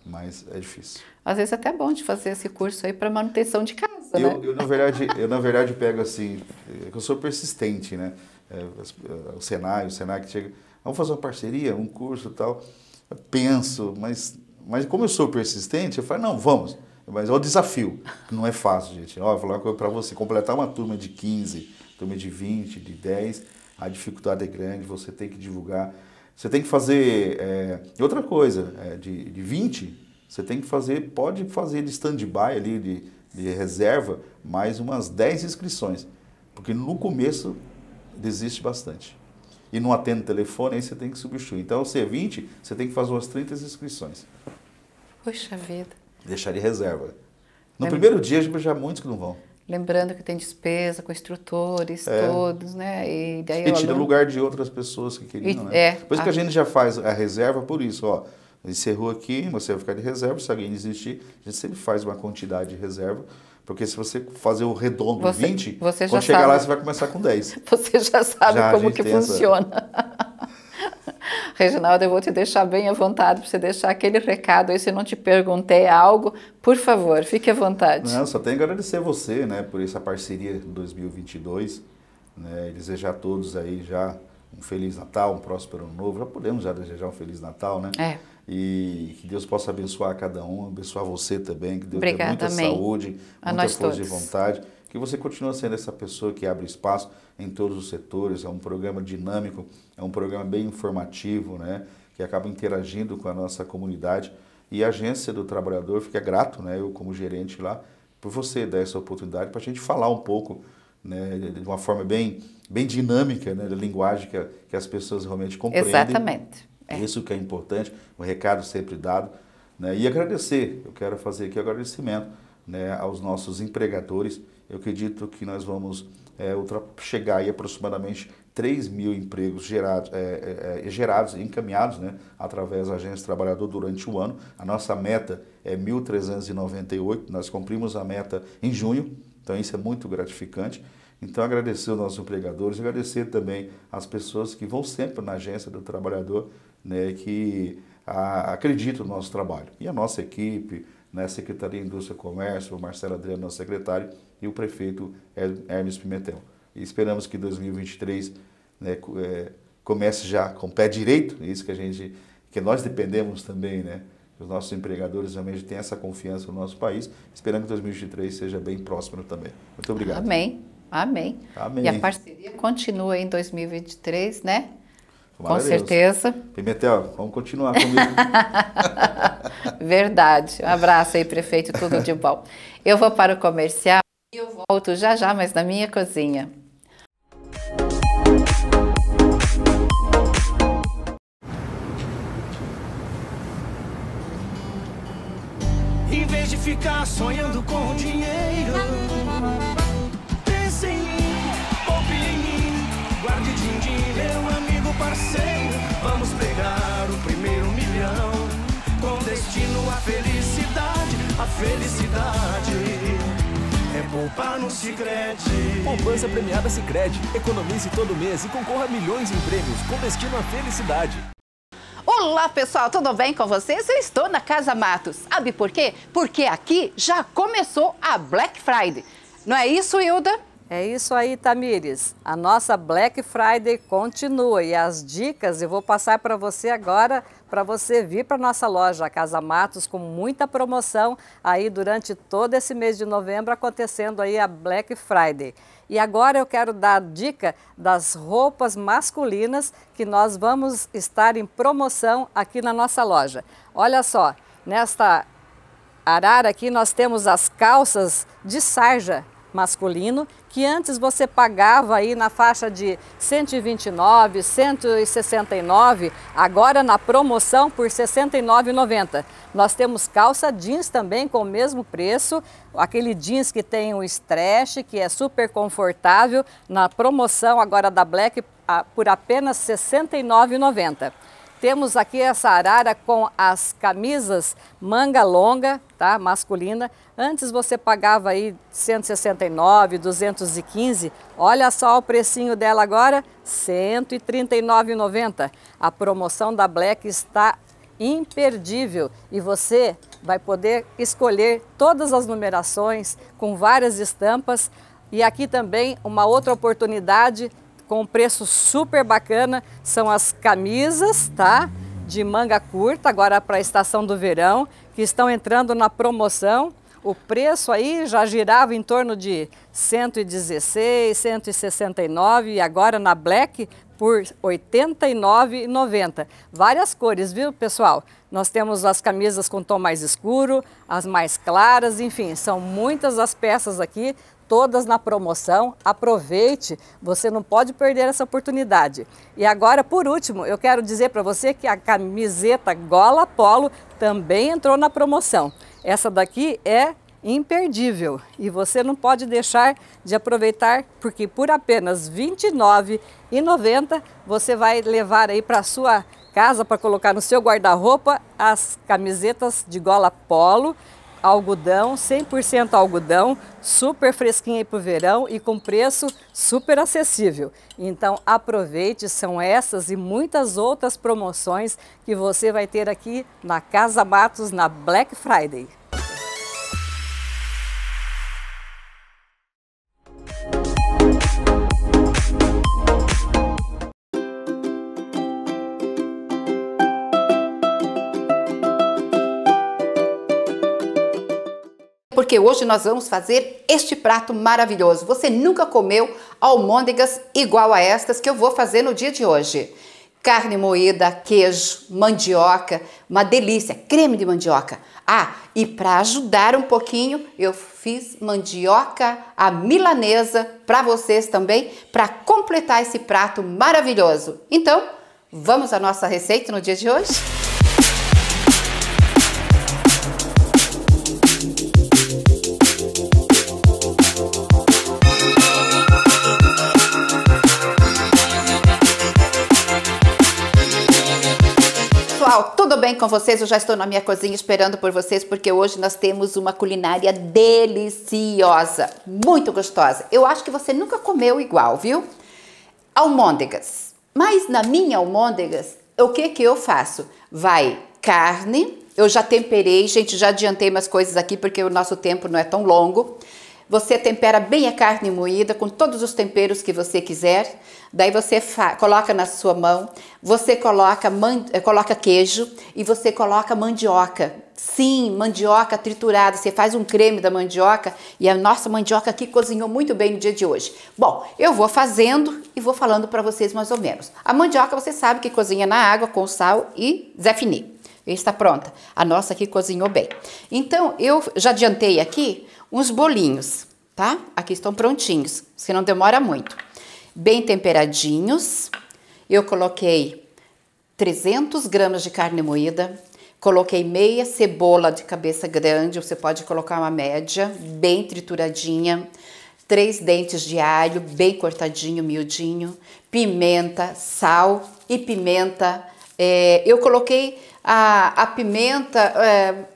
Speaker 1: mas é difícil.
Speaker 2: Às vezes é até bom de fazer esse curso aí para manutenção de casa, eu, né?
Speaker 1: Eu, na verdade, eu, na verdade, pego assim, é eu sou persistente, né? É, é, o Senai, o Senai que chega, vamos fazer uma parceria, um curso e tal. Eu penso, mas, mas como eu sou persistente, eu falo, não, vamos. Mas é o desafio. Não é fácil, gente. Ó, vou falar uma coisa para você. Completar uma turma de 15, turma de 20, de 10, a dificuldade é grande, você tem que divulgar. Você tem que fazer. É, outra coisa, é, de, de 20, você tem que fazer, pode fazer de stand-by ali, de, de reserva, mais umas 10 inscrições. Porque no começo desiste bastante. E não atendo o telefone, aí você tem que substituir. Então, se é 20, você tem que fazer umas 30 inscrições.
Speaker 2: Poxa vida
Speaker 1: deixaria reserva. No primeiro dia já muitos que não vão.
Speaker 2: Lembrando que tem despesa com instrutores, é. todos, né? E, daí e tira aluno...
Speaker 1: lugar de outras pessoas que queriam, e, né? É, a... que a gente já faz a reserva por isso, ó. Encerrou aqui, você vai ficar de reserva, se alguém desistir, a gente sempre faz uma quantidade de reserva, porque se você fazer o redondo você, 20, você quando chegar sabe. lá você vai começar com 10. Você
Speaker 2: já sabe já como que funciona. Essa... Reginaldo, eu vou te deixar bem à vontade para você deixar aquele recado aí. Se não te perguntei algo, por favor, fique à vontade. Não,
Speaker 1: só tenho que agradecer você, né, por essa parceria 2022, né, desejar a todos aí já um Feliz Natal, um próspero ano novo. Já podemos já desejar um Feliz Natal, né? É. E que Deus possa abençoar cada um, abençoar você também, que Deus Obrigada, dê muita amém. saúde, a muita força todos. de vontade que você continua sendo essa pessoa que abre espaço em todos os setores. É um programa dinâmico, é um programa bem informativo, né? que acaba interagindo com a nossa comunidade. E a agência do trabalhador fica grato, né? eu como gerente lá, por você dar essa oportunidade para a gente falar um pouco né, de uma forma bem, bem dinâmica, né, da linguagem que, que as pessoas realmente compreendem. Exatamente. É. Isso que é importante, o um recado sempre dado. Né, e agradecer, eu quero fazer aqui um agradecimento né, aos nossos empregadores, eu acredito que nós vamos é, chegar aí aproximadamente 3 mil empregos gerados, é, é, é gerados encaminhados né, através da agência trabalhador durante o ano. A nossa meta é 1.398, nós cumprimos a meta em junho, então isso é muito gratificante. Então, agradecer aos nossos empregadores, agradecer também às pessoas que vão sempre na agência do trabalhador, né, que ah, acreditam no nosso trabalho. E a nossa equipe, né, Secretaria de Indústria e Comércio, o Marcelo Adriano, nosso secretário, e o prefeito Hermes Pimentel. E esperamos que 2023 né, é, comece já com o pé direito, é isso que a gente, que nós dependemos também, né? os nossos empregadores realmente têm essa confiança no nosso país, esperando que 2023 seja bem próspero também. Muito obrigado. Amém.
Speaker 2: Amém. Amém. E a parceria continua em 2023, né?
Speaker 1: Com certeza. Pimentel, vamos continuar comigo.
Speaker 2: Verdade. Um abraço aí, prefeito, tudo de bom. Eu vou para o comercial e eu volto já já, mas na minha cozinha.
Speaker 1: Em vez de ficar sonhando com dinheiro felicidade. É poupar no Sicredi. Poupança premiada Sicredi. Economize todo mês e concorra a milhões em prêmios com destino à felicidade.
Speaker 2: Olá pessoal, tudo bem com vocês? Eu estou na Casa Matos. Sabe por quê?
Speaker 3: Porque aqui já começou a Black Friday. Não é isso, Hilda? É isso aí, Tamires. A nossa Black Friday continua e as dicas eu vou passar para você agora, para você vir para nossa loja Casa Matos com muita promoção aí durante todo esse mês de novembro acontecendo aí a Black Friday. E agora eu quero dar dica das roupas masculinas que nós vamos estar em promoção aqui na nossa loja. Olha só, nesta arara aqui nós temos as calças de sarja masculino, que antes você pagava aí na faixa de 129, 169, agora na promoção por 69,90. Nós temos calça jeans também com o mesmo preço, aquele jeans que tem o stretch, que é super confortável, na promoção agora da Black por apenas R$ 69,90 temos aqui essa arara com as camisas manga longa, tá? Masculina. Antes você pagava aí 169, 215. Olha só o precinho dela agora, 139,90. A promoção da Black está imperdível e você vai poder escolher todas as numerações com várias estampas. E aqui também uma outra oportunidade com um preço super bacana. São as camisas, tá? De manga curta, agora para a estação do verão, que estão entrando na promoção. O preço aí já girava em torno de 116, 169 e agora na Black por R$ 89,90. Várias cores, viu, pessoal? Nós temos as camisas com tom mais escuro, as mais claras, enfim, são muitas as peças aqui todas na promoção. Aproveite, você não pode perder essa oportunidade. E agora, por último, eu quero dizer para você que a camiseta Gola Polo também entrou na promoção. Essa daqui é imperdível e você não pode deixar de aproveitar porque por apenas R$ 29,90 você vai levar aí para sua casa para colocar no seu guarda-roupa as camisetas de gola polo algodão, 100% algodão, super fresquinha aí para o verão e com preço super acessível. Então aproveite, são essas e muitas outras promoções que você vai ter aqui na Casa Matos na Black Friday.
Speaker 2: porque hoje nós vamos fazer este prato maravilhoso. Você nunca comeu almôndegas igual a estas que eu vou fazer no dia de hoje. Carne moída, queijo, mandioca, uma delícia, creme de mandioca. Ah, e para ajudar um pouquinho, eu fiz mandioca à milanesa para vocês também, para completar esse prato maravilhoso. Então, vamos à nossa receita no dia de hoje? Tudo bem com vocês? Eu já estou na minha cozinha esperando por vocês porque hoje nós temos uma culinária deliciosa, muito gostosa. Eu acho que você nunca comeu igual, viu? Almôndegas. Mas na minha almôndegas, o que que eu faço? Vai carne, eu já temperei, gente, já adiantei umas coisas aqui porque o nosso tempo não é tão longo. Você tempera bem a carne moída com todos os temperos que você quiser. Daí você coloca na sua mão, você coloca, eh, coloca queijo e você coloca mandioca. Sim, mandioca triturada. Você faz um creme da mandioca e a nossa mandioca aqui cozinhou muito bem no dia de hoje. Bom, eu vou fazendo e vou falando para vocês mais ou menos. A mandioca você sabe que cozinha na água com sal e zefini. Está pronta. A nossa aqui cozinhou bem. Então, eu já adiantei aqui uns bolinhos, tá? Aqui estão prontinhos, que não demora muito. Bem temperadinhos. Eu coloquei 300 gramas de carne moída, Coloquei meia cebola de cabeça grande, você pode colocar uma média, bem trituradinha. Três dentes de alho, bem cortadinho, miudinho. Pimenta, sal e pimenta. É, eu coloquei a, a pimenta é,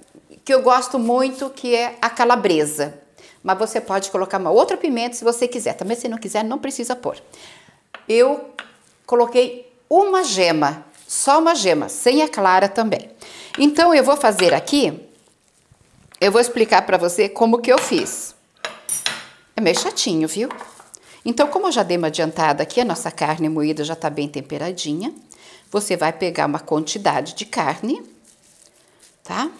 Speaker 2: que eu gosto muito, que é a calabresa. Mas você pode colocar uma outra pimenta se você quiser. Também se não quiser, não precisa pôr. Eu coloquei uma gema, só uma gema, sem a clara também. Então eu vou fazer aqui, eu vou explicar para você como que eu fiz. É meio chatinho, viu? Então, como eu já dei uma adiantada aqui, a nossa carne moída já está bem temperadinha. Você vai pegar uma quantidade de carne, tá?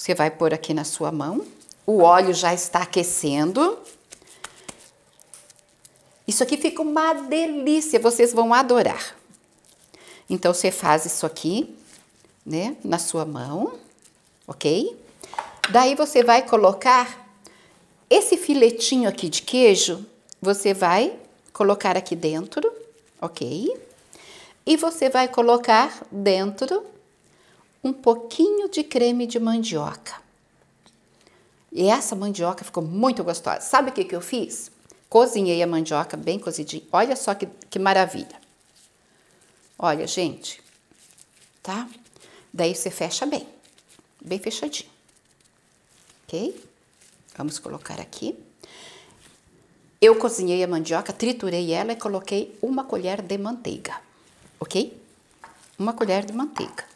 Speaker 2: Você vai pôr aqui na sua mão. O óleo já está aquecendo. Isso aqui fica uma delícia, vocês vão adorar. Então você faz isso aqui, né, na sua mão, ok? Daí você vai colocar esse filetinho aqui de queijo, você vai colocar aqui dentro, ok? E você vai colocar dentro um pouquinho de creme de mandioca. E essa mandioca ficou muito gostosa. Sabe o que, que eu fiz? Cozinhei a mandioca bem cozidinha. Olha só que, que maravilha. Olha, gente, tá? Daí você fecha bem, bem fechadinho. Ok? Vamos colocar aqui. Eu cozinhei a mandioca, triturei ela e coloquei uma colher de manteiga, ok? Uma colher de manteiga.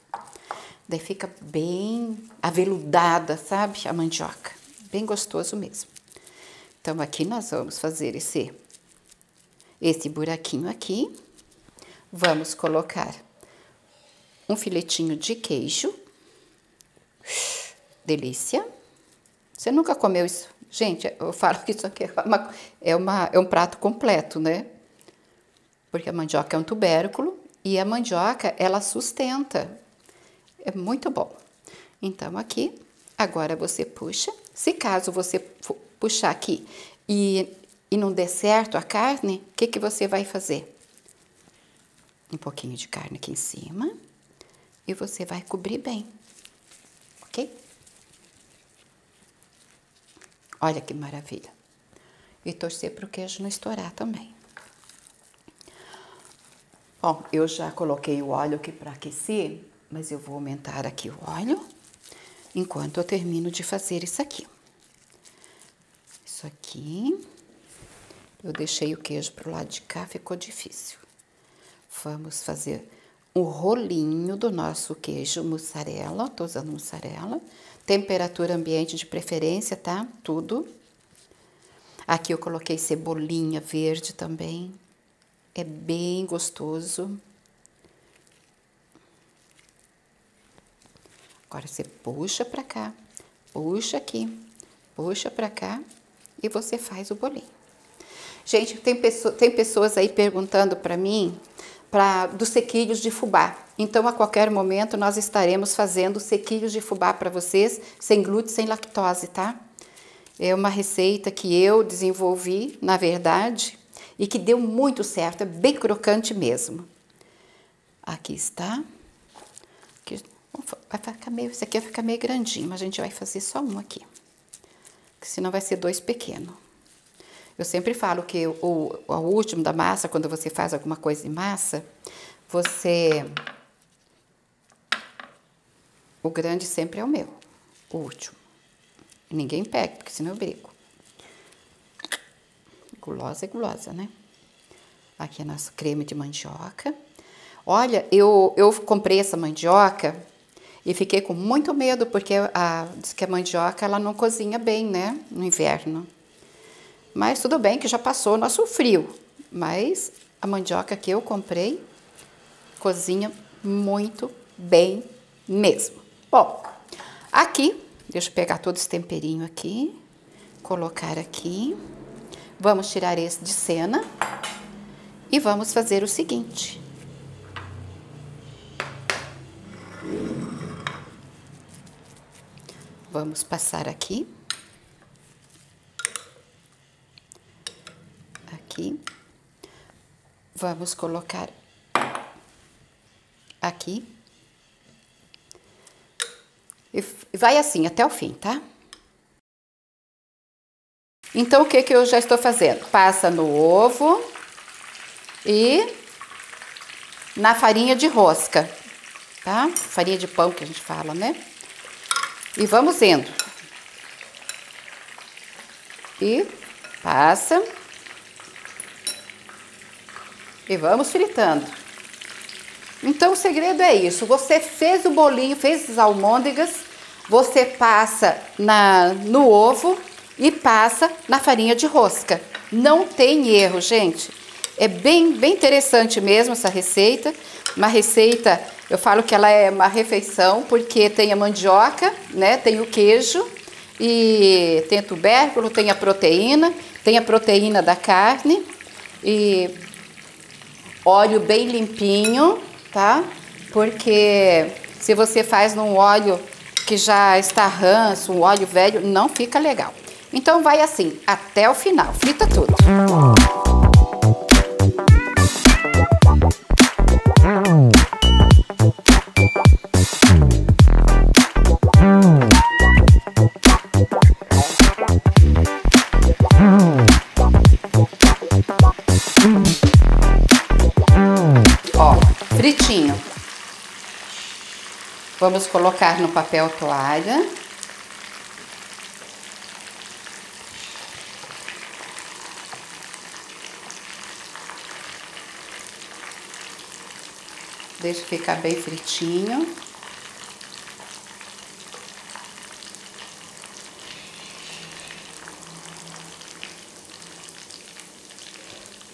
Speaker 2: Daí fica bem aveludada, sabe? A mandioca. Bem gostoso mesmo. Então, aqui nós vamos fazer esse, esse buraquinho aqui. Vamos colocar um filetinho de queijo. Delícia. Você nunca comeu isso? Gente, eu falo que isso aqui é, uma, é, uma, é um prato completo, né? Porque a mandioca é um tubérculo e a mandioca, ela sustenta é muito bom. Então, aqui, agora você puxa. Se caso você puxar aqui e, e não der certo a carne, o que, que você vai fazer? Um pouquinho de carne aqui em cima e você vai cobrir bem, ok? Olha que maravilha! E torcer para o queijo não estourar também. Bom, eu já coloquei o óleo aqui para aquecer mas eu vou aumentar aqui o óleo enquanto eu termino de fazer isso aqui. Isso aqui, eu deixei o queijo pro lado de cá, ficou difícil. Vamos fazer o rolinho do nosso queijo mussarela, tô usando mussarela. Temperatura ambiente de preferência, tá? Tudo. Aqui eu coloquei cebolinha verde também. É bem gostoso. Agora você puxa para cá, puxa aqui, puxa para cá e você faz o bolinho. Gente, tem, pessoa, tem pessoas aí perguntando para mim pra, dos sequilhos de fubá. Então, a qualquer momento, nós estaremos fazendo sequilhos de fubá para vocês, sem glúten, sem lactose, tá? É uma receita que eu desenvolvi, na verdade, e que deu muito certo, é bem crocante mesmo. Aqui está. Vai ficar meio, esse aqui vai ficar meio grandinho, mas a gente vai fazer só um aqui. senão vai ser dois pequeno. Eu sempre falo que o, o último da massa, quando você faz alguma coisa em massa, você... O grande sempre é o meu, o último. Ninguém pega, porque senão eu brigo. Gulosa é gulosa, né? Aqui é nosso creme de mandioca. Olha, eu, eu comprei essa mandioca e fiquei com muito medo, porque a, diz que a mandioca ela não cozinha bem, né? No inverno. Mas tudo bem que já passou o nosso frio. Mas a mandioca que eu comprei cozinha muito bem mesmo. Bom, aqui, deixa eu pegar todo esse temperinho aqui, colocar aqui. Vamos tirar esse de cena e vamos fazer o seguinte. Vamos passar aqui. Aqui. Vamos colocar aqui. E vai assim até o fim, tá? Então, o que, que eu já estou fazendo? Passa no ovo e na farinha de rosca, tá? Farinha de pão que a gente fala, né? E vamos indo. E passa. E vamos fritando. Então o segredo é isso. Você fez o bolinho, fez as almôndegas, você passa na no ovo e passa na farinha de rosca. Não tem erro, gente. É bem, bem interessante mesmo essa receita. Uma receita, eu falo que ela é uma refeição porque tem a mandioca, né? Tem o queijo e tem o tubérculo, tem a proteína, tem a proteína da carne e óleo bem limpinho, tá? Porque se você faz num óleo que já está ranço, um óleo velho, não fica legal. Então vai assim, até o final, frita tudo. Vamos colocar no papel toalha. Deixa ficar bem fritinho.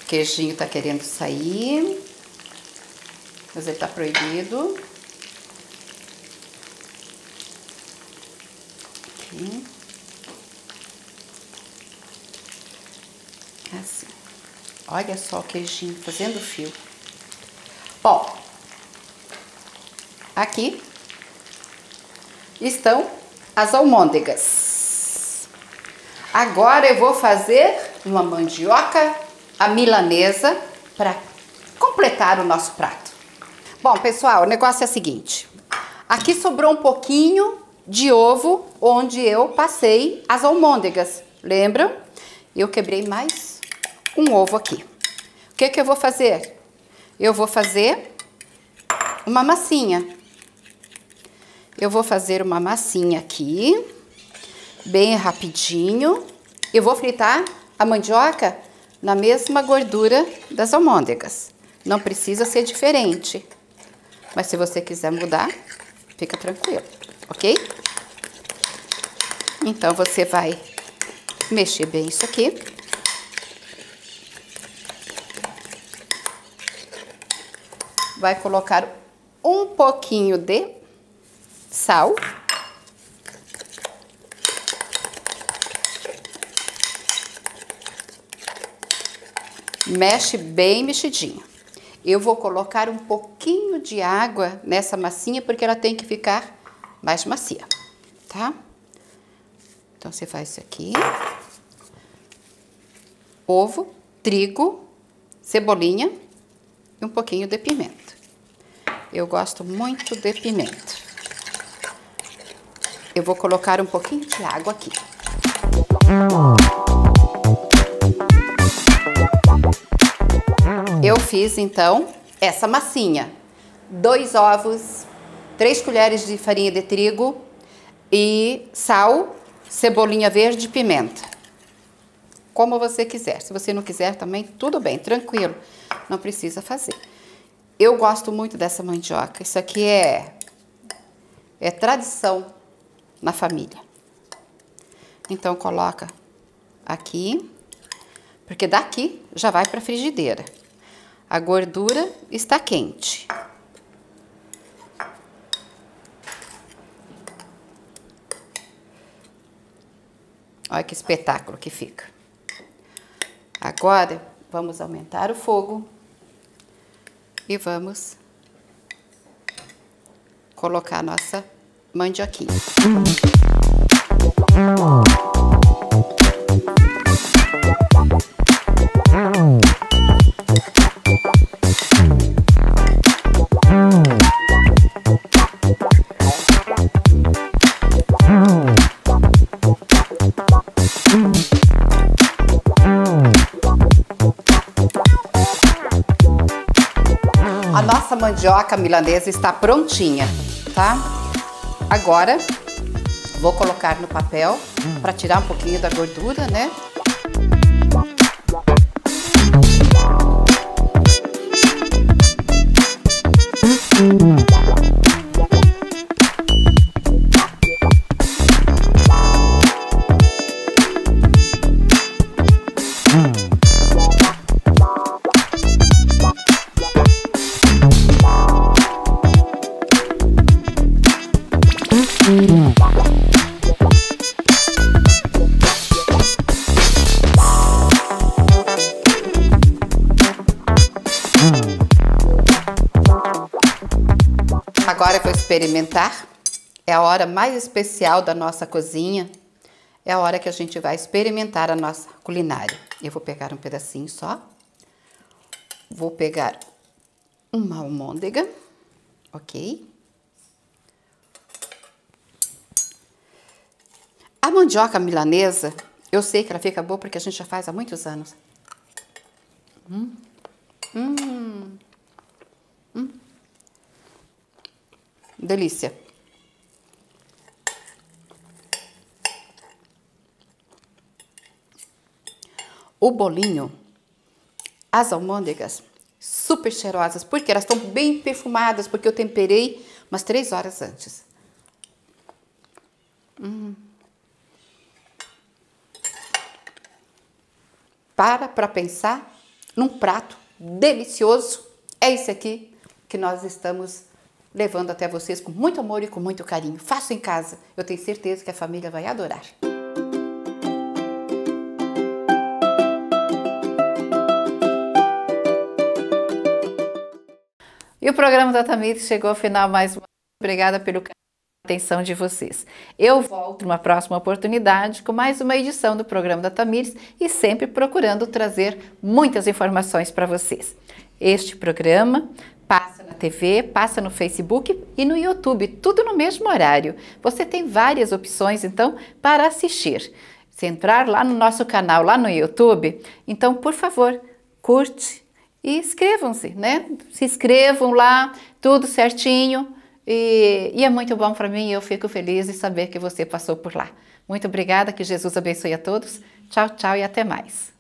Speaker 2: O queijinho tá querendo sair, mas ele tá proibido. Tá assim. Olha só o queijinho fazendo fio. Bom, aqui estão as almôndegas. Agora eu vou fazer uma mandioca à milanesa para completar o nosso prato. Bom, pessoal, o negócio é o seguinte. Aqui sobrou um pouquinho de ovo onde eu passei as almôndegas, lembra? Eu quebrei mais um ovo aqui. O que, é que eu vou fazer? Eu vou fazer uma massinha. Eu vou fazer uma massinha aqui, bem rapidinho. Eu vou fritar a mandioca na mesma gordura das almôndegas. Não precisa ser diferente. Mas se você quiser mudar, fica tranquilo ok? Então, você vai mexer bem isso aqui. Vai colocar um pouquinho de sal. Mexe bem mexidinho. Eu vou colocar um pouquinho de água nessa massinha porque ela tem que ficar mais macia, tá? Então, você faz isso aqui. Ovo, trigo, cebolinha e um pouquinho de pimenta. Eu gosto muito de pimenta. Eu vou colocar um pouquinho de água aqui. Eu fiz, então, essa massinha. Dois ovos, 3 colheres de farinha de trigo e sal, cebolinha verde e pimenta. Como você quiser. Se você não quiser também, tudo bem, tranquilo. Não precisa fazer. Eu gosto muito dessa mandioca. Isso aqui é, é tradição na família. Então, coloca aqui, porque daqui já vai para a frigideira. A gordura está quente. Olha que espetáculo que fica. Agora, vamos aumentar o fogo e vamos colocar a nossa mandioquinha. mandioca milanesa está prontinha, tá? Agora vou colocar no papel para tirar um pouquinho da gordura, né? Hum. experimentar. É a hora mais especial da nossa cozinha. É a hora que a gente vai experimentar a nossa culinária. Eu vou pegar um pedacinho só. Vou pegar uma almôndega, ok? A mandioca milanesa, eu sei que ela fica boa porque a gente já faz há muitos anos. Hum. Hum. Delícia. O bolinho, as almôndegas, super cheirosas, porque elas estão bem perfumadas, porque eu temperei umas três horas antes. Hum. Para para pensar num prato delicioso. É esse aqui que nós estamos levando até vocês com muito amor e com muito carinho. Faça em casa, eu tenho certeza que a família vai adorar. E o programa da Tamires chegou ao final mais uma Obrigada pelo atenção de vocês. Eu volto numa próxima oportunidade com mais uma edição do programa da Tamires e sempre procurando trazer muitas informações para vocês. Este programa TV, passa no Facebook e no YouTube, tudo no mesmo horário. Você tem várias opções então para assistir. Se entrar lá no nosso canal, lá no YouTube, então por favor, curte e inscrevam-se, né? Se inscrevam lá, tudo certinho. E, e é muito bom para mim, eu fico feliz de saber que você passou por lá. Muito obrigada, que Jesus abençoe a todos. Tchau, tchau e até mais.